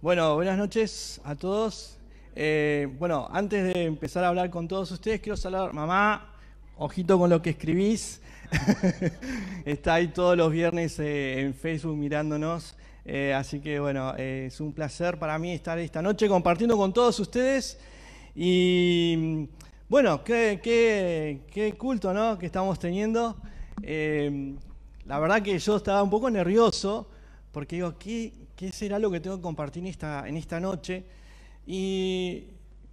Bueno, buenas noches a todos. Eh, bueno, antes de empezar a hablar con todos ustedes, quiero saludar, mamá, ojito con lo que escribís. Está ahí todos los viernes eh, en Facebook mirándonos. Eh, así que bueno, es un placer para mí estar esta noche compartiendo con todos ustedes. Y bueno, qué, culto ¿no? que estamos teniendo. la verdad que yo estaba un poco nervioso porque digo, ¿qué, qué será lo que tengo que compartir en esta, noche. Y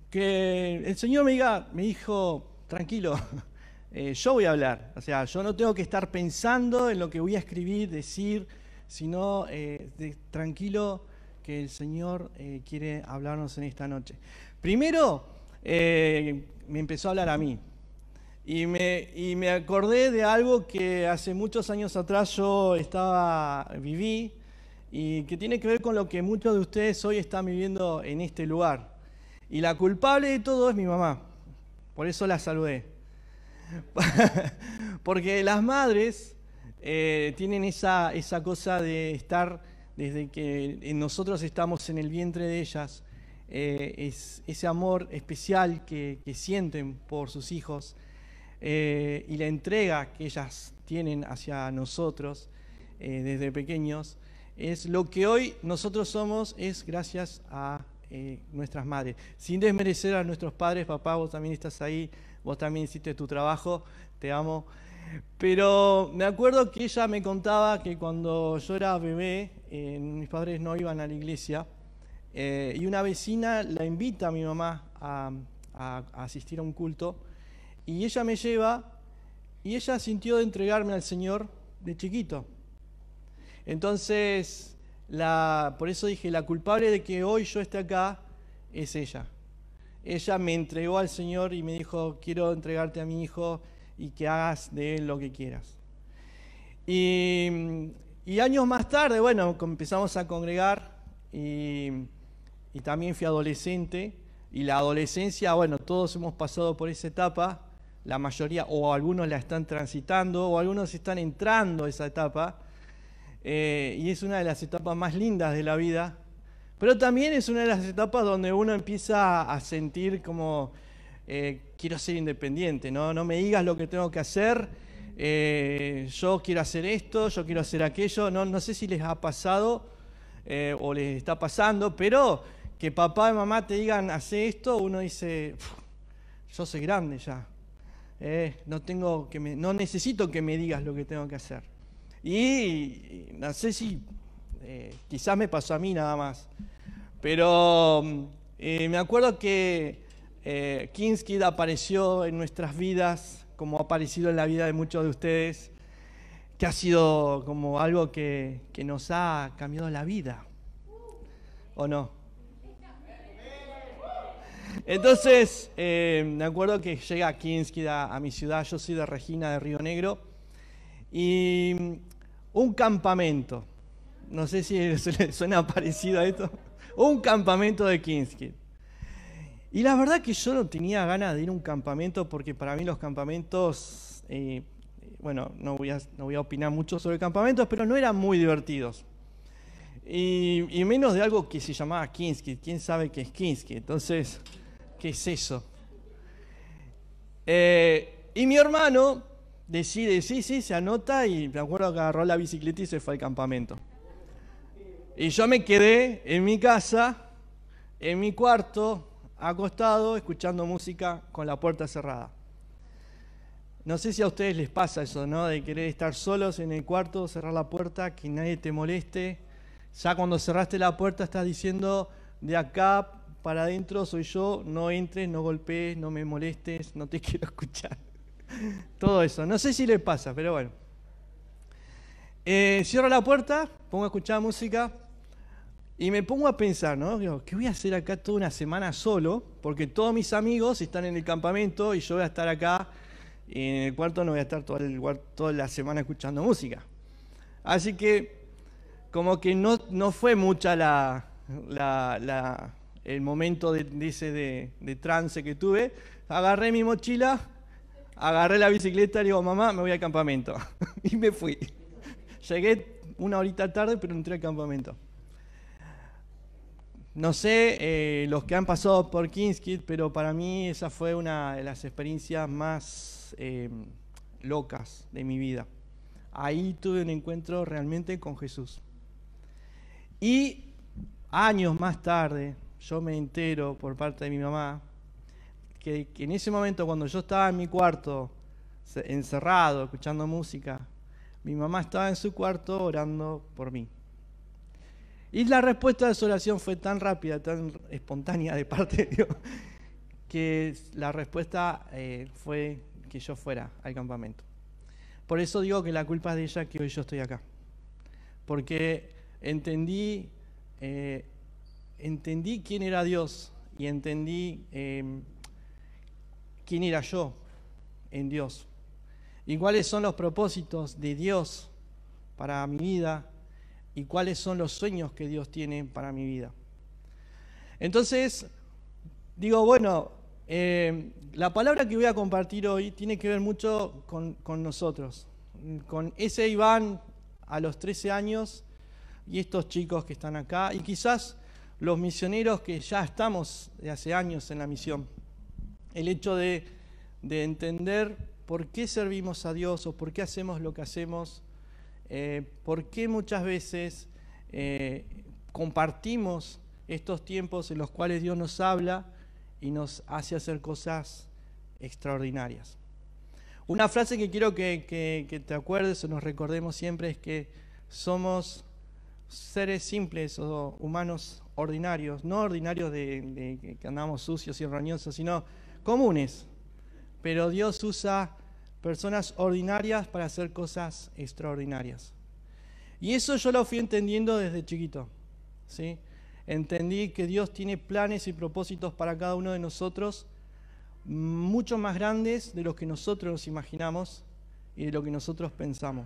que el Señor me diga, me dijo, tranquilo, eh, yo voy a hablar. O sea, yo no tengo que estar pensando en lo que voy a escribir, decir, sino eh, tranquilo que el Señor eh, quiere hablarnos en esta noche. Primero, me empezó a hablar a mí. Y me, me acordé de algo que hace muchos años atrás yo estaba, viví, y que tiene que ver con lo que muchos de ustedes hoy están viviendo en este lugar. Y la culpable de todo es mi mamá. Por eso la saludé. Porque las madres eh, tienen esa, cosa de estar, desde que nosotros estamos en el vientre de ellas, eh, ese amor especial que, sienten por sus hijos eh, y la entrega que ellas tienen hacia nosotros desde pequeños es lo que hoy nosotros somos es gracias a eh, nuestras madres. Sin desmerecer a nuestros padres, papá, vos también estás ahí, vos también hiciste tu trabajo, te amo. Pero me acuerdo que ella me contaba que cuando yo era bebé, eh, mis padres no iban a la iglesia, eh, y una vecina la invita a mi mamá a, a asistir a un culto, y ella me lleva, y ella sintió de entregarme al Señor de chiquito. Entonces, por eso dije, la culpable de que hoy yo esté acá es ella. Ella me entregó al Señor y me dijo, quiero entregarte a mi hijo y que hagas de él lo que quieras. Y, años más tarde, bueno, empezamos a congregar y, y también fui adolescente. Y la adolescencia, bueno, todos hemos pasado por esa etapa, la mayoría o algunos la están transitando o algunos están entrando esa etapa eh, y es una de las etapas más lindas de la vida, pero también es una de las etapas donde uno empieza a sentir como, eh, quiero ser independiente, ¿no? me digas lo que tengo que hacer, eh, yo quiero hacer esto, yo quiero hacer aquello, no, sé si les ha pasado o les está pasando, pero que papá y mamá te digan, hace esto, uno dice, yo soy grande ya, no, tengo que no necesito que me digas lo que tengo que hacer. Y no sé si, eh, quizás me pasó a mí nada más, pero mm, eh, me acuerdo que eh, Kinskid apareció en nuestras vidas, como ha aparecido en la vida de muchos de ustedes, que ha sido como algo que, nos ha cambiado la vida, ¿o no? Entonces, eh, me acuerdo que llega Kinskid a, a mi ciudad, yo soy de Regina, de Río Negro, y mm, un campamento. No sé si suena parecido a esto. Un campamento de Kinskid. Y la verdad que yo no tenía ganas de ir a un campamento porque para mí los campamentos, eh, bueno, no voy, a, no opinar mucho sobre campamentos, pero no eran muy divertidos. Y, menos de algo que se llamaba Kinskid. ¿Quién sabe qué es Kinskid? Entonces, ¿qué es eso? Eh, y mi hermano decide, sí, sí, se anota y me acuerdo que agarró la bicicleta y se fue al campamento. Y yo me quedé en mi casa, en mi cuarto, acostado, escuchando música con la puerta cerrada. No sé si a ustedes les pasa eso, ¿no? De querer estar solos en el cuarto, cerrar la puerta, que nadie te moleste. Ya cuando cerraste la puerta estás diciendo, de acá para adentro soy yo, no entres, no golpees, no me molestes, no te quiero escuchar. Todo eso. No sé si les pasa, pero bueno. Eh, cierro la puerta, pongo a escuchar música y me pongo a pensar, ¿no? ¿qué voy a hacer acá toda una semana solo? Porque todos mis amigos están en el campamento y yo voy a estar acá y en el cuarto no voy a estar el, toda la semana escuchando música. Así que como que no, no fue mucha la, el momento de, ese de trance que tuve. Agarré mi mochila, agarré la bicicleta y le digo, mamá, me voy al campamento. y me fui. Llegué una horita tarde, pero entré al campamento. No sé eh, los que han pasado por Kinskit, pero para mí esa fue una de las experiencias más em, locas de mi vida. Ahí tuve un encuentro realmente con Jesús. Y años más tarde, yo me entero por parte de mi mamá que, en ese momento cuando yo estaba en mi cuarto, encerrado, escuchando música, mi mamá estaba en su cuarto orando por mí. Y la respuesta de su oración fue tan rápida, tan espontánea de parte de Dios, que la respuesta eh, fue que yo fuera al campamento. Por eso digo que la culpa es de ella que hoy yo estoy acá. Porque entendí, eh, entendí quién era Dios y entendí em, quién era yo en Dios y cuáles son los propósitos de Dios para mi vida y cuáles son los sueños que Dios tiene para mi vida. Entonces, digo, bueno, eh, la palabra que voy a compartir hoy tiene que ver mucho con nosotros, con ese Iván a los 13 años y estos chicos que están acá y quizás los misioneros que ya estamos de hace años en la misión el hecho de, entender por qué servimos a Dios o por qué hacemos lo que hacemos, eh, por qué muchas veces eh, compartimos estos tiempos en los cuales Dios nos habla y nos hace hacer cosas extraordinarias. Una frase que quiero que, te acuerdes o nos recordemos siempre es que somos seres simples o humanos ordinarios, no ordinarios de, que andamos sucios y rañosos, sino comunes, pero Dios usa personas ordinarias para hacer cosas extraordinarias. Y eso yo lo fui entendiendo desde chiquito. ¿sí? Entendí que Dios tiene planes y propósitos para cada uno de nosotros mucho más grandes de los que nosotros imaginamos y de lo que nosotros pensamos.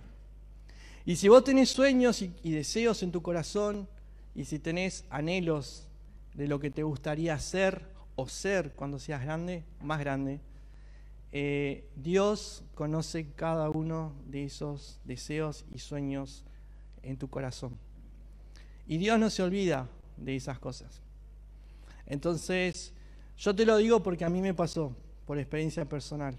Y si vos tenés sueños y, y deseos en tu corazón, y si tenés anhelos de lo que te gustaría hacer, o ser cuando seas grande, más grande. Eh, Dios conoce cada uno de esos deseos y sueños en tu corazón. Y Dios no se olvida de esas cosas. Entonces, yo te lo digo porque a mí me pasó, por experiencia personal.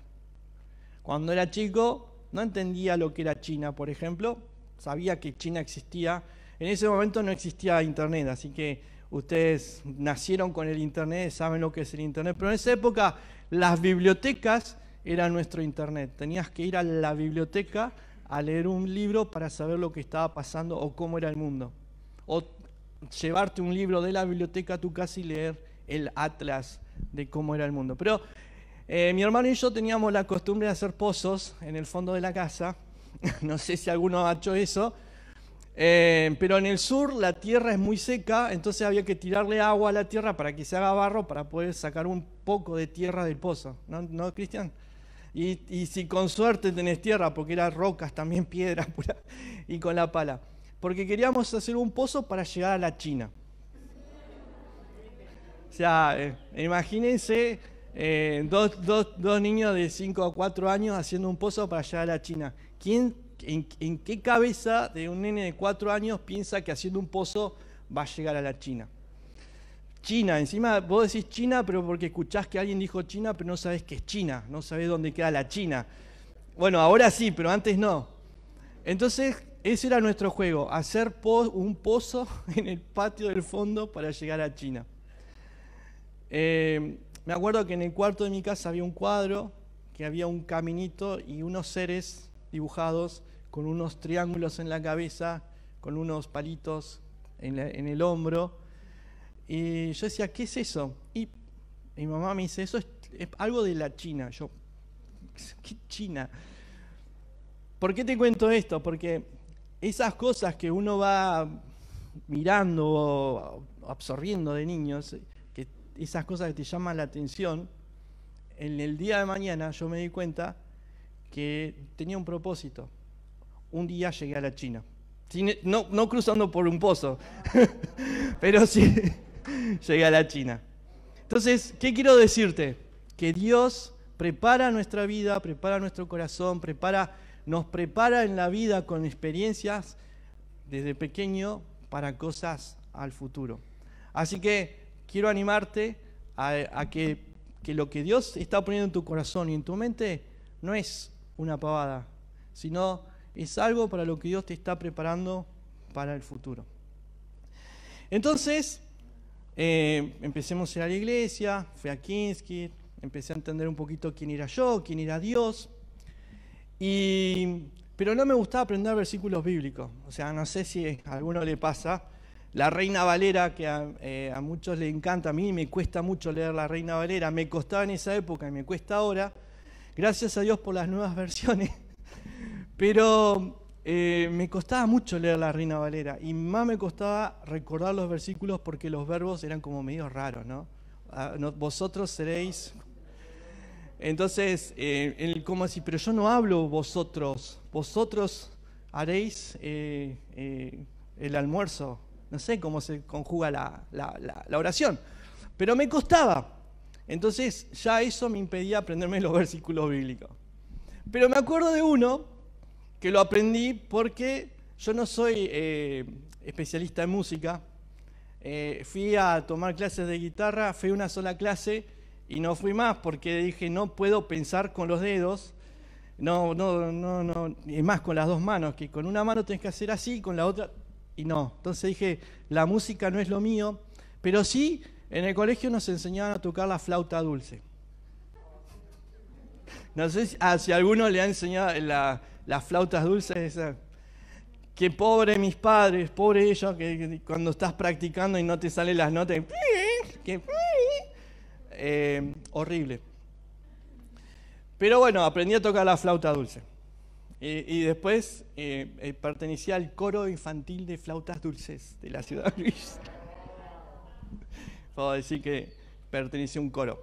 Cuando era chico, no entendía lo que era China, por ejemplo. Sabía que China existía. En ese momento no existía Internet, así que ustedes nacieron con el Internet, saben lo que es el Internet, pero en esa época las bibliotecas eran nuestro Internet. Tenías que ir a la biblioteca a leer un libro para saber lo que estaba pasando o cómo era el mundo. O llevarte un libro de la biblioteca a tu casa y leer el atlas de cómo era el mundo. Pero eh, mi hermano y yo teníamos la costumbre de hacer pozos en el fondo de la casa. no sé si alguno ha hecho eso, eh, pero en el sur la tierra es muy seca, entonces había que tirarle agua a la tierra para que se haga barro para poder sacar un poco de tierra del pozo. ¿No, Cristian? Y, si con suerte tenés tierra, porque eran rocas, también piedras, y con la pala. Porque queríamos hacer un pozo para llegar a la China. O sea, eh, imagínense eh, dos, dos, dos niños de 5 a 4 años haciendo un pozo para llegar a la China. ¿Quién ¿En, qué cabeza de un nene de cuatro años piensa que haciendo un pozo va a llegar a la China? China, encima vos decís China, pero porque escuchás que alguien dijo China, pero no sabés qué es China, no sabés dónde queda la China. Bueno, ahora sí, pero antes no. Entonces, ese era nuestro juego, hacer un pozo en el patio del fondo para llegar a China. Eh, me acuerdo que en el cuarto de mi casa había un cuadro, que había un caminito y unos seres dibujados con unos triángulos en la cabeza, con unos palitos en, el hombro. Y yo decía, ¿qué es eso? Y mi mamá me dice, eso es, algo de la China. Yo, ¿qué China? ¿Por qué te cuento esto? Porque esas cosas que uno va mirando o absorbiendo de niños, esas cosas que te llaman la atención, en el día de mañana yo me di cuenta que tenía un propósito un día llegué a la China. No, cruzando por un pozo, pero sí llegué a la China. Entonces, ¿qué quiero decirte? Que Dios prepara nuestra vida, prepara nuestro corazón, prepara, nos prepara en la vida con experiencias desde pequeño para cosas al futuro. Así que quiero animarte a, que, que lo que Dios está poniendo en tu corazón y en tu mente no es una pavada, sino es algo para lo que Dios te está preparando para el futuro. Entonces, eh, empecemos a ir a la iglesia, fui a Kinski, empecé a entender un poquito quién era yo, quién era Dios, y, pero no me gustaba aprender versículos bíblicos, o sea, no sé si a alguno le pasa, la Reina Valera, que a, eh, muchos le encanta, a mí me cuesta mucho leer la Reina Valera, me costaba en esa época y me cuesta ahora, gracias a Dios por las nuevas versiones pero eh, me costaba mucho leer la Reina Valera y más me costaba recordar los versículos porque los verbos eran como medio raros, ¿no? Ah, vosotros seréis. Entonces, eh, como así, pero yo no hablo vosotros, vosotros haréis eh, el almuerzo. No sé cómo se conjuga la oración, pero me costaba. Entonces, ya eso me impedía aprenderme los versículos bíblicos. Pero me acuerdo de uno que lo aprendí porque yo no soy eh, especialista en música. Eh, fui a tomar clases de guitarra, fui una sola clase y no fui más porque dije no puedo pensar con los dedos. No, no, no, no, es más con las dos manos, que con una mano tienes que hacer así, con la otra, y no. Entonces dije, la música no es lo mío, pero sí en el colegio nos enseñaban a tocar la flauta dulce. No sé si, ah, si alguno le ha enseñado la, las flautas dulces, esas. que pobre mis padres, pobre ellos, que, cuando estás practicando y no te salen las notas, que, eh, horrible. Pero bueno, aprendí a tocar la flauta dulce. y después eh, eh, pertenecía al coro infantil de flautas dulces de la ciudad de Luis. Puedo decir que pertenecía a un coro.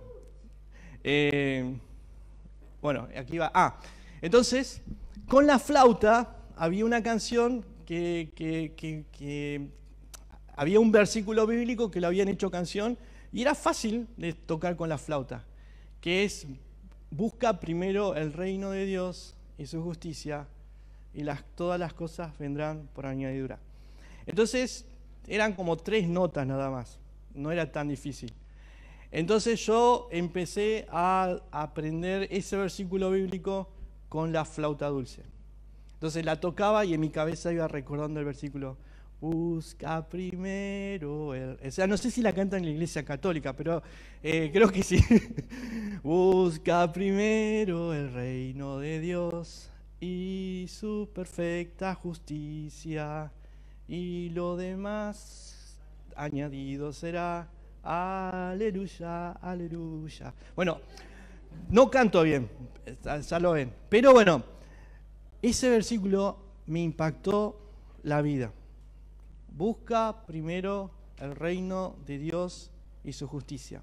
bueno, aquí va. Ah, entonces, con la flauta había una canción que, había un versículo bíblico que lo habían hecho canción y era fácil de tocar con la flauta, que es busca primero el reino de Dios y su justicia y todas las cosas vendrán por añadidura. Entonces eran como tres notas nada más, no era tan difícil. Entonces yo empecé a aprender ese versículo bíblico con la flauta dulce. Entonces la tocaba y en mi cabeza iba recordando el versículo, busca primero. El... O sea, no sé si la cantan en la iglesia católica, pero eh, creo que sí. busca primero el reino de Dios y su perfecta justicia, y lo demás añadido será. Aleluya, aleluya. Bueno. No canto bien, ya lo ven. Pero bueno, ese versículo me impactó la vida. Busca primero el reino de Dios y su justicia.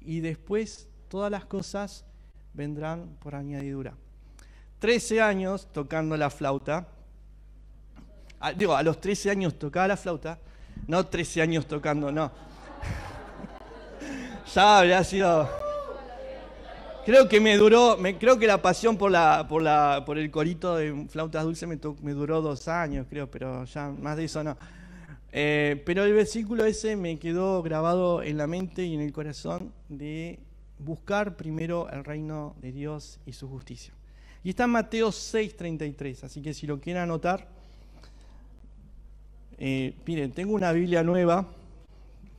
Y después todas las cosas vendrán por añadidura. Trece años tocando la flauta. Ah, digo, a los trece años tocaba la flauta. No trece años tocando, no. ya habría sido Creo que me duró, creo que la pasión por, la, por, la, por el corito de flautas dulces me, duró dos años, creo, pero ya más de eso no. Eh, pero el versículo ese me quedó grabado en la mente y en el corazón de buscar primero el reino de Dios y su justicia. Y está en Mateo 6:33, así que si lo quieren anotar, eh, miren, tengo una Biblia nueva,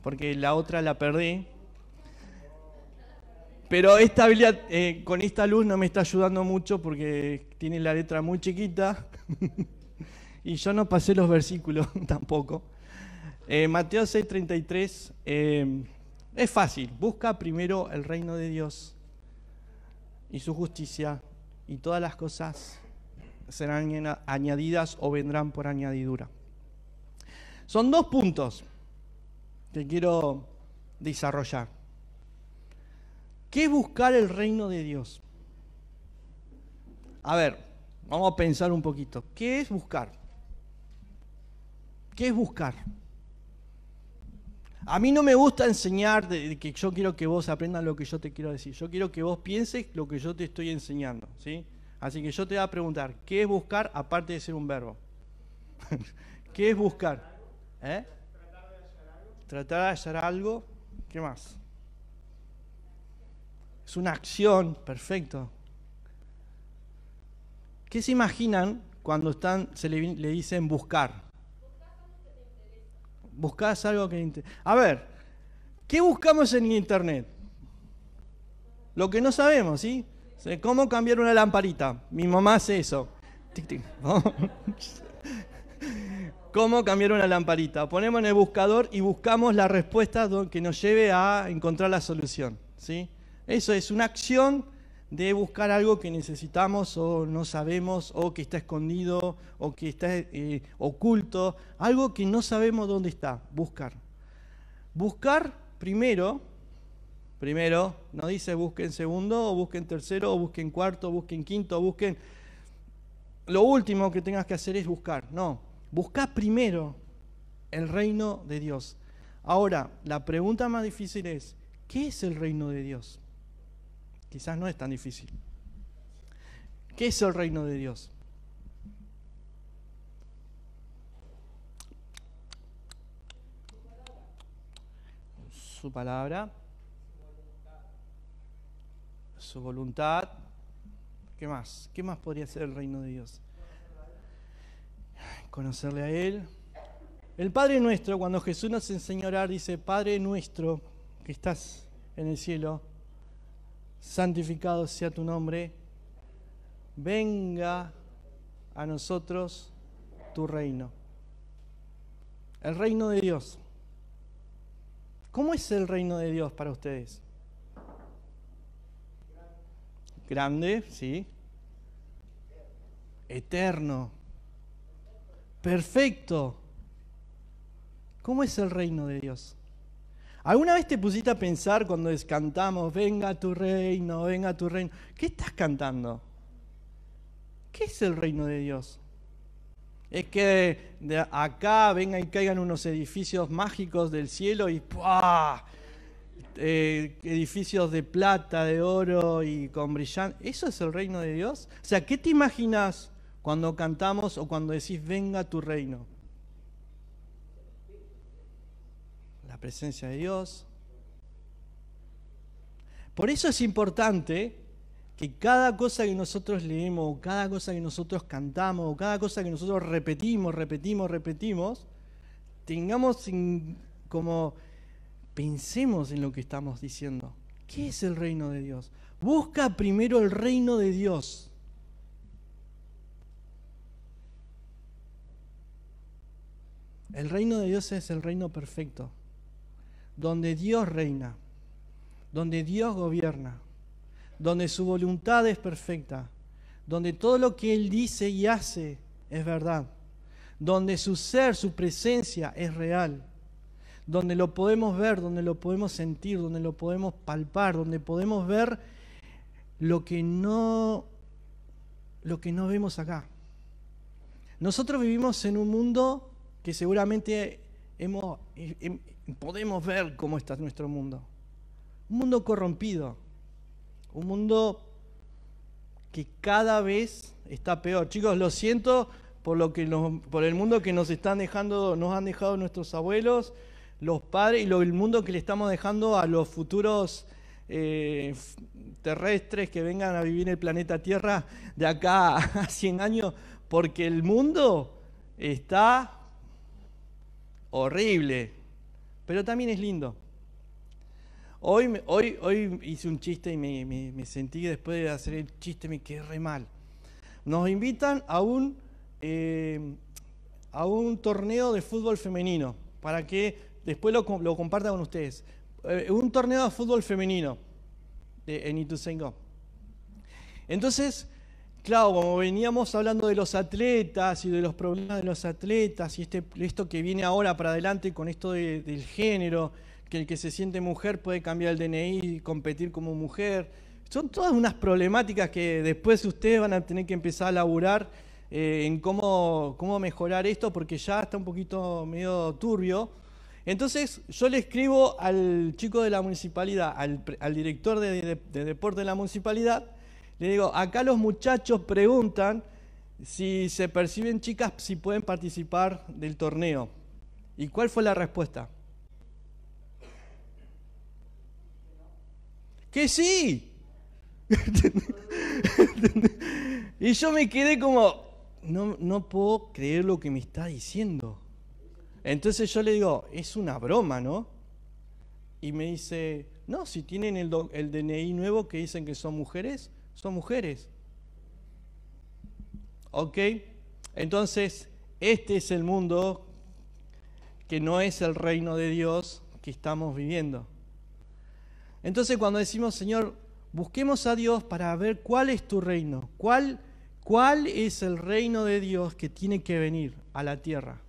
porque la otra la perdí, pero esta biblia eh, con esta luz no me está ayudando mucho porque tiene la letra muy chiquita y yo no pasé los versículos tampoco. Eh, Mateo 6:33 eh, es fácil, busca primero el reino de Dios y su justicia y todas las cosas serán añadidas o vendrán por añadidura. Son dos puntos que quiero desarrollar. ¿Qué es buscar el reino de Dios? A ver, vamos a pensar un poquito. ¿Qué es buscar? ¿Qué es buscar? A mí no me gusta enseñar de que yo quiero que vos aprendas lo que yo te quiero decir. Yo quiero que vos pienses lo que yo te estoy enseñando, ¿sí? Así que yo te voy a preguntar, ¿qué es buscar aparte de ser un verbo? ¿Qué es buscar? ¿Eh? Tratar de hacer algo. ¿Qué más? Es una acción, perfecto. ¿Qué se imaginan cuando están, se le, dicen buscar? Buscás algo que... A ver, ¿qué buscamos en Internet? Lo que no sabemos, ¿sí? ¿Cómo cambiar una lamparita? Mi mamá hace eso. ¿Cómo cambiar una lamparita? Ponemos en el buscador y buscamos la respuesta que nos lleve a encontrar la solución, ¿sí? Eso es una acción de buscar algo que necesitamos o no sabemos o que está escondido o que está eh, oculto, algo que no sabemos dónde está, buscar. Buscar primero, primero, no dice busquen segundo o busquen tercero o busquen cuarto, busquen quinto, busquen... Lo último que tengas que hacer es buscar, no, busca primero el reino de Dios. Ahora, la pregunta más difícil es, ¿qué es el reino de Dios? Quizás no es tan difícil. ¿Qué es el reino de Dios? Su palabra, su voluntad. ¿Qué más? ¿Qué más podría ser el reino de Dios? Conocerle a Él. El Padre nuestro, cuando Jesús nos enseñó a orar, dice, Padre nuestro que estás en el cielo, santificado sea tu nombre, venga a nosotros tu reino. El reino de Dios. ¿Cómo es el reino de Dios para ustedes? Grande, sí. Eterno. Perfecto. ¿Cómo es el reino de Dios? ¿Alguna vez te pusiste a pensar cuando cantamos, venga tu reino, venga tu reino? ¿Qué estás cantando? ¿Qué es el reino de Dios? Es que de acá vengan y caigan unos edificios mágicos del cielo y ¡puah! Eh, edificios de plata, de oro y con brillante. ¿Eso es el reino de Dios? O sea, ¿qué te imaginas cuando cantamos o cuando decís venga tu reino? la presencia de Dios. Por eso es importante que cada cosa que nosotros leemos, cada cosa que nosotros cantamos, cada cosa que nosotros repetimos, repetimos, repetimos, tengamos como pensemos en lo que estamos diciendo. ¿Qué es el reino de Dios? Busca primero el reino de Dios. El reino de Dios es el reino perfecto donde Dios reina, donde Dios gobierna, donde su voluntad es perfecta, donde todo lo que Él dice y hace es verdad, donde su ser, su presencia es real, donde lo podemos ver, donde lo podemos sentir, donde lo podemos palpar, donde podemos ver lo que no, lo que no vemos acá. Nosotros vivimos en un mundo que seguramente podemos ver cómo está nuestro mundo. Un mundo corrompido, un mundo que cada vez está peor. Chicos, lo siento por, lo que por el mundo que nos, están dejando, nos han dejado nuestros abuelos, los padres y lo, el mundo que le estamos dejando a los futuros eh, terrestres que vengan a vivir el planeta Tierra de acá a 100 años, porque el mundo está horrible, pero también es lindo. Hoy, hoy, hoy hice un chiste y me, sentí que después de hacer el chiste me quedé mal. Nos invitan a un, eh, a un torneo de fútbol femenino, para que después lo, lo comparta con ustedes. Eh, un torneo de fútbol femenino en Entonces, Claro, como veníamos hablando de los atletas y de los problemas de los atletas y este, esto que viene ahora para adelante con esto del género, que el que se siente mujer puede cambiar el DNI y competir como mujer. Son todas unas problemáticas que después ustedes van a tener que empezar a laburar eh, en cómo, cómo mejorar esto porque ya está un poquito medio turbio. Entonces yo le escribo al chico de la municipalidad, al, director de deporte de la municipalidad, le digo, acá los muchachos preguntan si se perciben chicas, si pueden participar del torneo. ¿Y cuál fue la respuesta? Que sí. y yo me quedé como, no, no puedo creer lo que me está diciendo. Entonces yo le digo, es una broma, ¿no? Y me dice, no, si tienen el, el DNI nuevo que dicen que son mujeres, son mujeres. ¿Ok? Entonces, este es el mundo que no es el reino de Dios que estamos viviendo. Entonces, cuando decimos, Señor, busquemos a Dios para ver cuál es tu reino, cuál, cuál es el reino de Dios que tiene que venir a la tierra.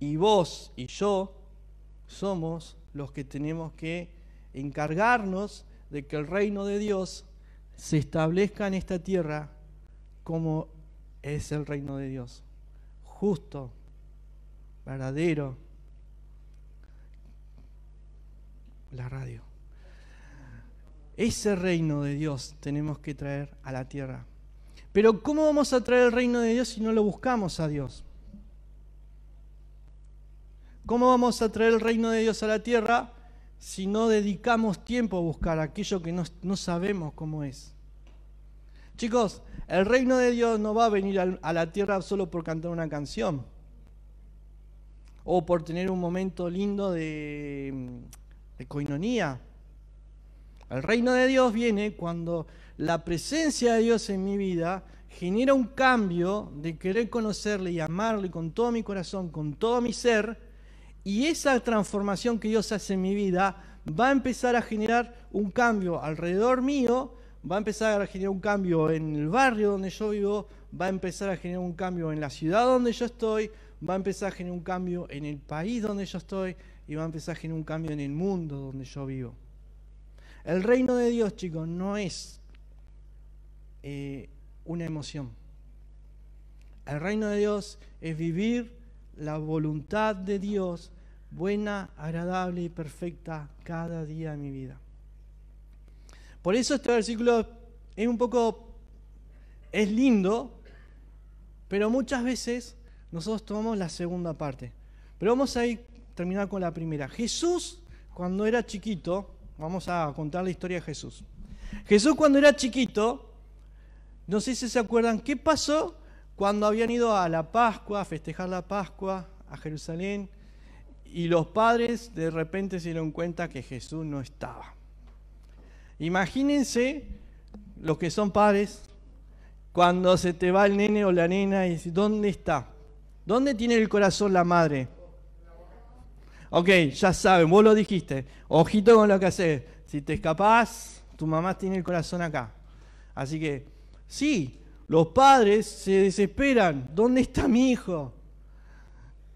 Y vos y yo somos los que tenemos que encargarnos de que el reino de Dios se establezca en esta tierra como es el reino de Dios, justo, verdadero. La radio. Ese reino de Dios tenemos que traer a la tierra. Pero ¿cómo vamos a traer el reino de Dios si no lo buscamos a Dios? ¿Cómo vamos a traer el reino de Dios a la tierra si no dedicamos tiempo a buscar aquello que no, sabemos cómo es. Chicos, el reino de Dios no va a venir a la tierra solo por cantar una canción o por tener un momento lindo de, de coinonía. El reino de Dios viene cuando la presencia de Dios en mi vida genera un cambio de querer conocerle y amarle con todo mi corazón, con todo mi ser, y esa transformación que Dios hace en mi vida va a empezar a generar un cambio alrededor mío, va a empezar a generar un cambio en el barrio donde yo vivo, va a empezar a generar un cambio en la ciudad donde yo estoy, va a empezar a generar un cambio en el país donde yo estoy y va a empezar a generar un cambio en el mundo donde yo vivo. El reino de Dios, chicos, no es eh, una emoción. El reino de Dios es vivir la voluntad de Dios, buena, agradable y perfecta cada día de mi vida. Por eso este versículo es un poco, es lindo, pero muchas veces nosotros tomamos la segunda parte. Pero vamos a ir, terminar con la primera. Jesús, cuando era chiquito, vamos a contar la historia de Jesús. Jesús cuando era chiquito, no sé si se acuerdan, ¿qué pasó cuando habían ido a la Pascua, a festejar la Pascua, a Jerusalén, y los padres de repente se dieron cuenta que Jesús no estaba. Imagínense los que son padres, cuando se te va el nene o la nena y dices, ¿dónde está? ¿Dónde tiene el corazón la madre? Ok, ya saben, vos lo dijiste. Ojito con lo que haces. Si te escapás, tu mamá tiene el corazón acá. Así que, sí, los padres se desesperan. ¿Dónde está mi hijo?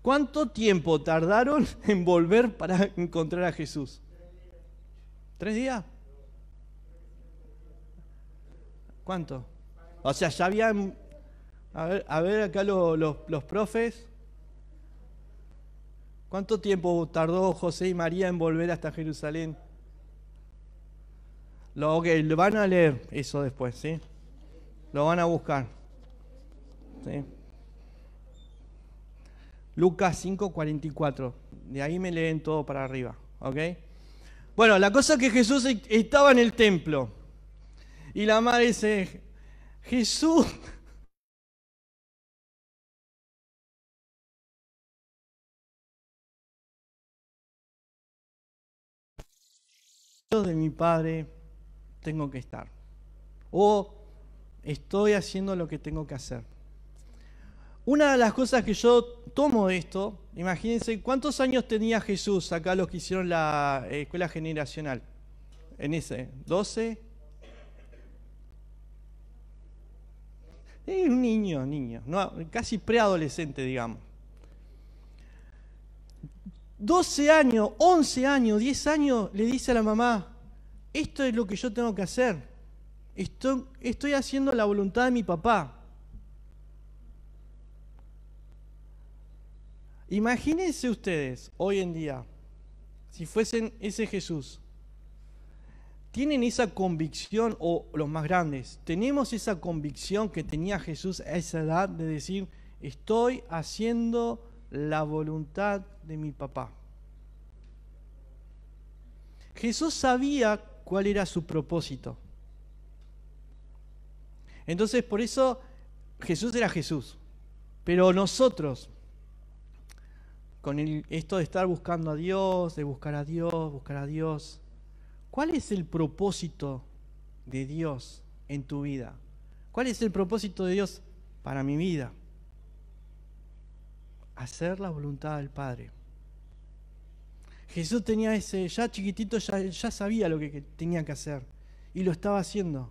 ¿Cuánto tiempo tardaron en volver para encontrar a Jesús? ¿Tres días? ¿Cuánto? O sea, ya habían... A ver, acá los, profes. ¿Cuánto tiempo tardó José y María en volver hasta Jerusalén? Lo, que van a leer eso después, ¿sí? Lo van a buscar. Lucas Lucas 5:44. De ahí me leen todo para arriba. ¿Ok? Bueno, la cosa es que Jesús e-, estaba en el templo. Y la madre dice, Jesús, de mi Padre tengo que estar. O Estoy haciendo lo que tengo que hacer. Una de las cosas que yo tomo de esto, imagínense cuántos años tenía Jesús acá los que hicieron la eh, escuela generacional. En ese, 12. un niño, niño, casi preadolescente, digamos. 12 años, 11 años, 10 años, le dice a la mamá, esto es lo que yo tengo que hacer. Estoy, haciendo la voluntad de mi papá. Imagínense ustedes hoy en día, si fuesen ese Jesús, tienen esa convicción, o los más grandes, tenemos esa convicción que tenía Jesús a esa edad de decir, estoy haciendo la voluntad de mi papá. Jesús sabía cuál era su propósito. Entonces, por eso Jesús era Jesús. Pero nosotros, con esto de estar buscando a Dios, de buscar a Dios, buscar a Dios, ¿cuál es el propósito de Dios en tu vida? ¿Cuál es el propósito de Dios para mi vida? Hacer la voluntad del Padre. Jesús tenía ese, ya chiquitito, ya sabía lo que tenía que hacer y lo estaba haciendo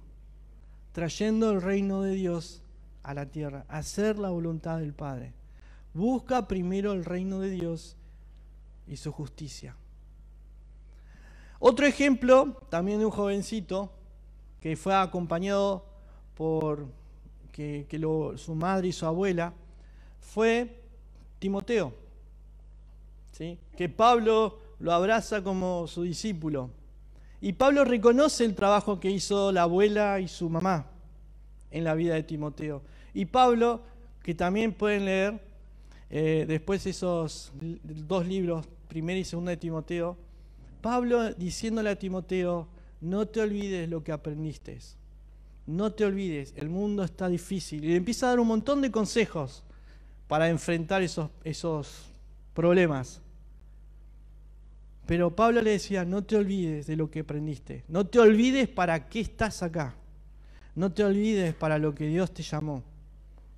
trayendo el reino de Dios a la tierra, hacer la voluntad del Padre. Busca primero el reino de Dios y su justicia. Otro ejemplo, también de un jovencito que fue acompañado por que, su madre y su abuela, fue Timoteo, que Pablo lo abraza como su discípulo. Y Pablo reconoce el trabajo que hizo la abuela y su mamá en la vida de Timoteo. Y Pablo, que también pueden leer eh, después esos dos libros, primera y segunda de Timoteo, Pablo diciéndole a Timoteo, no te olvides lo que aprendiste, no te olvides, el mundo está difícil. Y le empieza a dar un montón de consejos para enfrentar esos, esos problemas. Pero Pablo le decía, no te olvides de lo que aprendiste, no te olvides para qué estás acá, no te olvides para lo que Dios te llamó,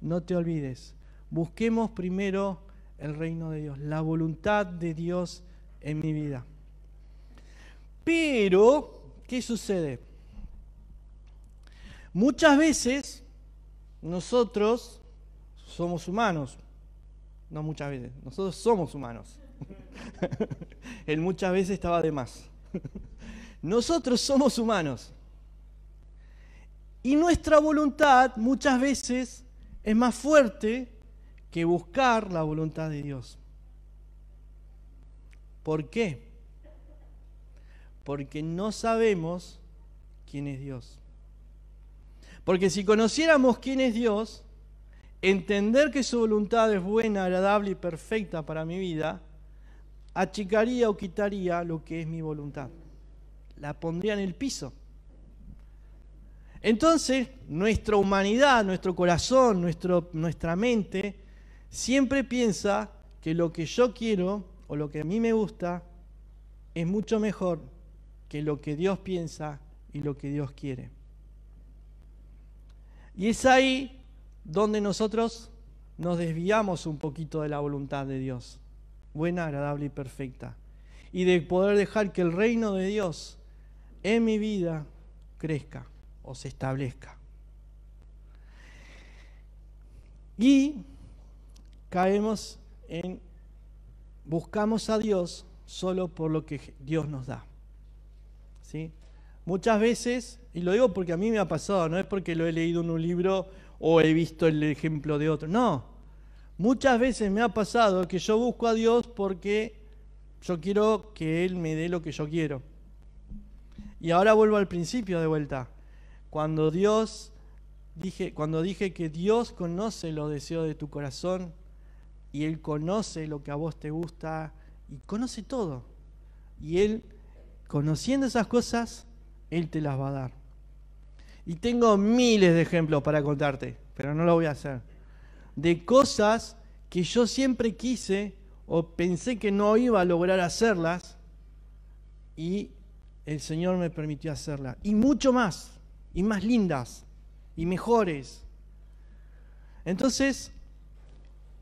no te olvides. Busquemos primero el reino de Dios, la voluntad de Dios en mi vida. Pero, ¿qué sucede? Muchas veces nosotros somos humanos, no muchas veces, nosotros somos humanos. Él muchas veces estaba de más. Nosotros somos humanos. Y nuestra voluntad muchas veces es más fuerte que buscar la voluntad de Dios. ¿Por qué? Porque no sabemos quién es Dios. Porque si conociéramos quién es Dios, entender que su voluntad es buena, agradable y perfecta para mi vida, achicaría o quitaría lo que es mi voluntad. La pondría en el piso. Entonces, nuestra humanidad, nuestro corazón, nuestro, nuestra mente, siempre piensa que lo que yo quiero o lo que a mí me gusta es mucho mejor que lo que Dios piensa y lo que Dios quiere. Y es ahí donde nosotros nos desviamos un poquito de la voluntad de Dios buena, agradable y perfecta. Y de poder dejar que el reino de Dios en mi vida crezca o se establezca. Y caemos en, buscamos a Dios solo por lo que Dios nos da. Muchas veces, y lo digo porque a mí me ha pasado, no es porque lo he leído en un libro o he visto el ejemplo de otro, no, Muchas veces me ha pasado que yo busco a Dios porque yo quiero que Él me dé lo que yo quiero. Y ahora vuelvo al principio de vuelta. Cuando Dios dije, cuando dije que Dios conoce los deseos de tu corazón y Él conoce lo que a vos te gusta y conoce todo. Y Él, conociendo esas cosas, Él te las va a dar. Y tengo miles de ejemplos para contarte, pero no lo voy a hacer de cosas que yo siempre quise o pensé que no iba a lograr hacerlas y el Señor me permitió hacerlas. Y mucho más, y más lindas, y mejores. Entonces,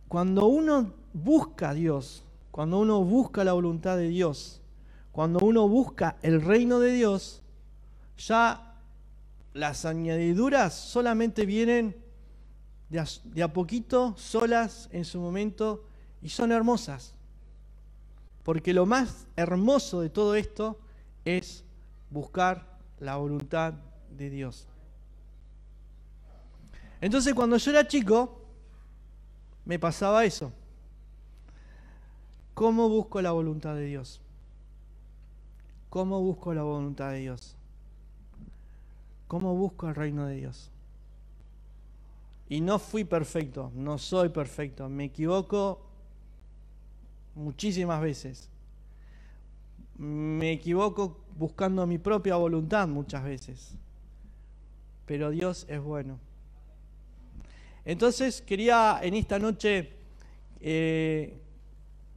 cuando uno busca a Dios, cuando uno busca la voluntad de Dios, cuando uno busca el reino de Dios, ya las añadiduras solamente vienen de a, poquito, solas en su momento, y son hermosas. Porque lo más hermoso de todo esto es buscar la voluntad de Dios. Entonces cuando yo era chico, me pasaba eso. ¿Cómo busco la voluntad de Dios? ¿Cómo busco la voluntad de Dios? ¿Cómo busco el reino de Dios? Y no fui perfecto, no soy perfecto, me equivoco muchísimas veces. Me equivoco buscando mi propia voluntad muchas veces. Pero Dios es bueno. Entonces quería en esta noche eh,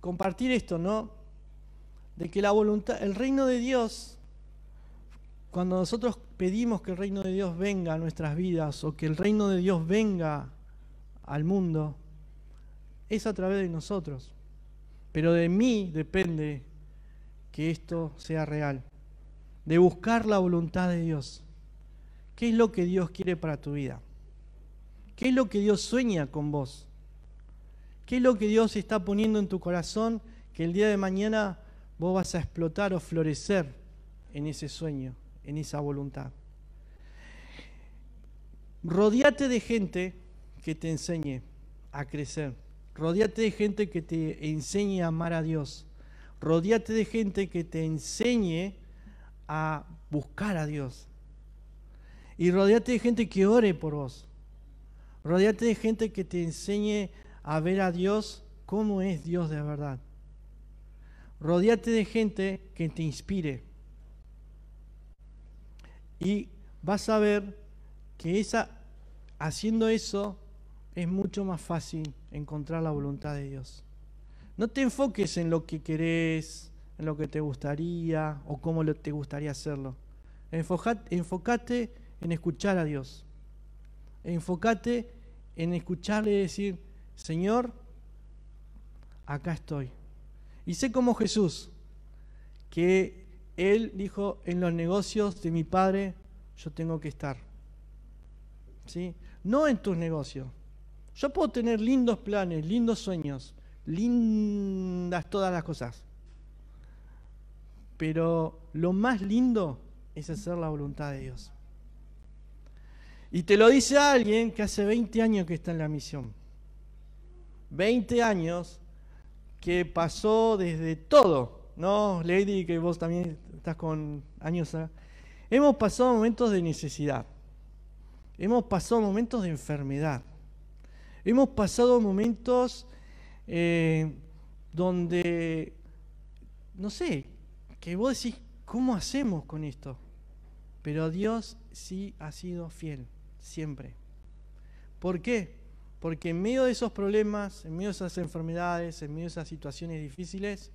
compartir esto, ¿no? De que la voluntad, el reino de Dios cuando nosotros pedimos que el reino de Dios venga a nuestras vidas o que el reino de Dios venga al mundo, es a través de nosotros. Pero de mí depende que esto sea real, de buscar la voluntad de Dios. ¿Qué es lo que Dios quiere para tu vida? ¿Qué es lo que Dios sueña con vos? ¿Qué es lo que Dios está poniendo en tu corazón que el día de mañana vos vas a explotar o florecer en ese sueño? en esa voluntad. Rodíate de gente que te enseñe a crecer. Rodíate de gente que te enseñe a amar a Dios. Rodíate de gente que te enseñe a buscar a Dios. Y rodíate de gente que ore por vos. Rodíate de gente que te enseñe a ver a Dios cómo es Dios de verdad. Rodíate de gente que te inspire. Y vas a ver que esa, haciendo eso es mucho más fácil encontrar la voluntad de Dios. No te enfoques en lo que querés, en lo que te gustaría o cómo te gustaría hacerlo. Enfócate en escuchar a Dios. Enfócate en escucharle decir, Señor, acá estoy. Y sé como Jesús, que él dijo, en los negocios de mi padre yo tengo que estar. ¿Sí? No en tus negocios. Yo puedo tener lindos planes, lindos sueños, lindas todas las cosas. Pero lo más lindo es hacer la voluntad de Dios. Y te lo dice alguien que hace 20 años que está en la misión. 20 años que pasó desde todo no, Lady, que vos también estás con años. ¿eh? Hemos pasado momentos de necesidad. Hemos pasado momentos de enfermedad. Hemos pasado momentos eh, donde, no sé, que vos decís, ¿cómo hacemos con esto? Pero Dios sí ha sido fiel, siempre. ¿Por qué? Porque en medio de esos problemas, en medio de esas enfermedades, en medio de esas situaciones difíciles,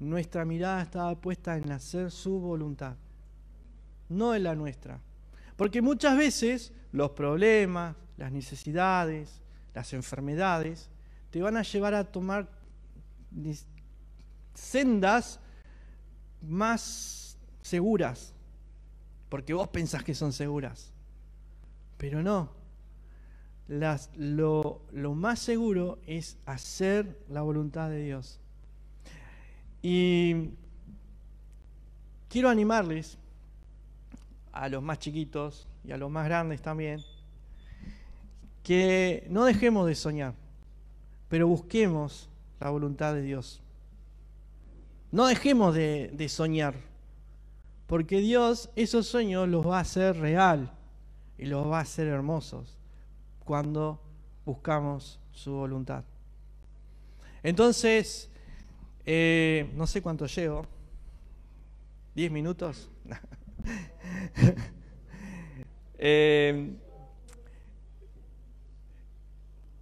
nuestra mirada estaba puesta en hacer su voluntad, no en la nuestra. Porque muchas veces los problemas, las necesidades, las enfermedades, te van a llevar a tomar sendas más seguras, porque vos pensás que son seguras. Pero no, lo más seguro es hacer la voluntad de Dios. Y quiero animarles a los más chiquitos y a los más grandes también, que no dejemos de soñar, pero busquemos la voluntad de Dios. No dejemos de, de soñar, porque Dios esos sueños los va a hacer real y los va a hacer hermosos cuando buscamos su voluntad. Entonces, eh, no sé cuánto llevo. ¿Diez minutos? Eh,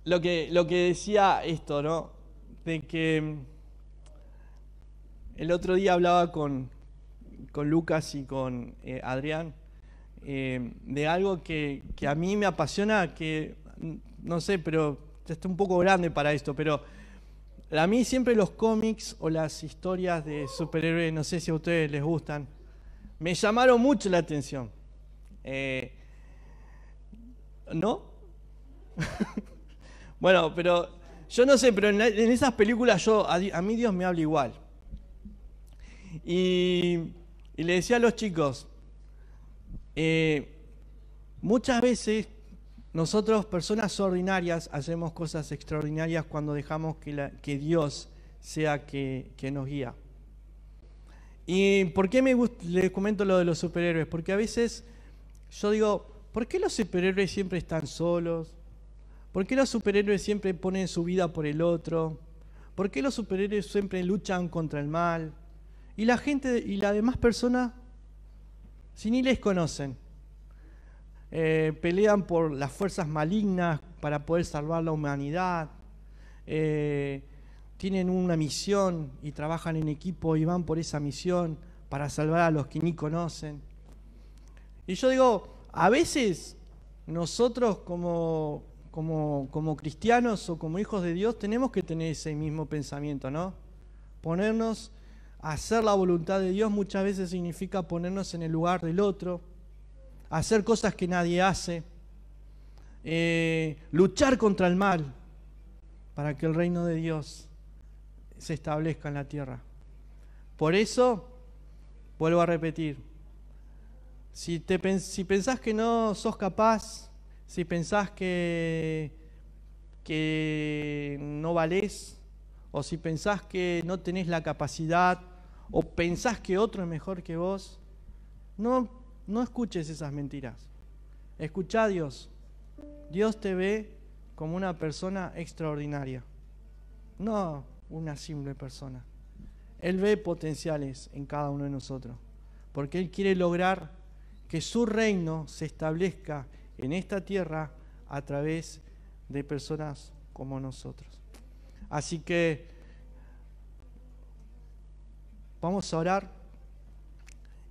lo, que, lo que decía esto, ¿no? De que mm, el otro día hablaba con, con Lucas y con eh, Adrián de algo que, a mí me apasiona, que mm, no sé, pero estoy un poco grande para esto, pero a mí siempre los cómics o las historias de superhéroes, no sé si a ustedes les gustan, me llamaron mucho la atención. Eh, ¿No? bueno, pero yo no sé, pero en, esas películas yo, a, mí Dios me habla igual. Y, le decía a los chicos, eh, muchas veces nosotros, personas ordinarias, hacemos cosas extraordinarias cuando dejamos que, Dios sea que, nos guía. ¿Y por qué me les comento lo de los superhéroes? Porque a veces yo digo, ¿por qué los superhéroes siempre están solos? ¿Por qué los superhéroes siempre ponen su vida por el otro? ¿Por qué los superhéroes siempre luchan contra el mal? Y la gente y la demás persona, si ni les conocen, eh, pelean por las fuerzas malignas para poder salvar la humanidad, eh, tienen una misión y trabajan en equipo y van por esa misión para salvar a los que ni conocen. Y yo digo, a veces nosotros como, como, cristianos o como hijos de Dios tenemos que tener ese mismo pensamiento, ¿no? Ponernos, a hacer la voluntad de Dios muchas veces significa ponernos en el lugar del otro hacer cosas que nadie hace, eh, luchar contra el mal para que el reino de Dios se establezca en la tierra. Por eso, vuelvo a repetir, si, te, si pensás que no sos capaz, si pensás que, que no valés, o si pensás que no tenés la capacidad, o pensás que otro es mejor que vos, no no escuches esas mentiras. Escucha a Dios. Dios te ve como una persona extraordinaria, no una simple persona. Él ve potenciales en cada uno de nosotros, porque Él quiere lograr que su reino se establezca en esta tierra a través de personas como nosotros. Así que vamos a orar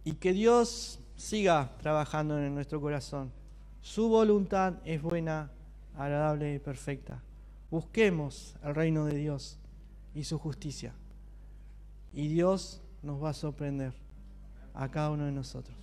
y que Dios siga trabajando en nuestro corazón. Su voluntad es buena, agradable y perfecta. Busquemos el reino de Dios y su justicia. Y Dios nos va a sorprender a cada uno de nosotros.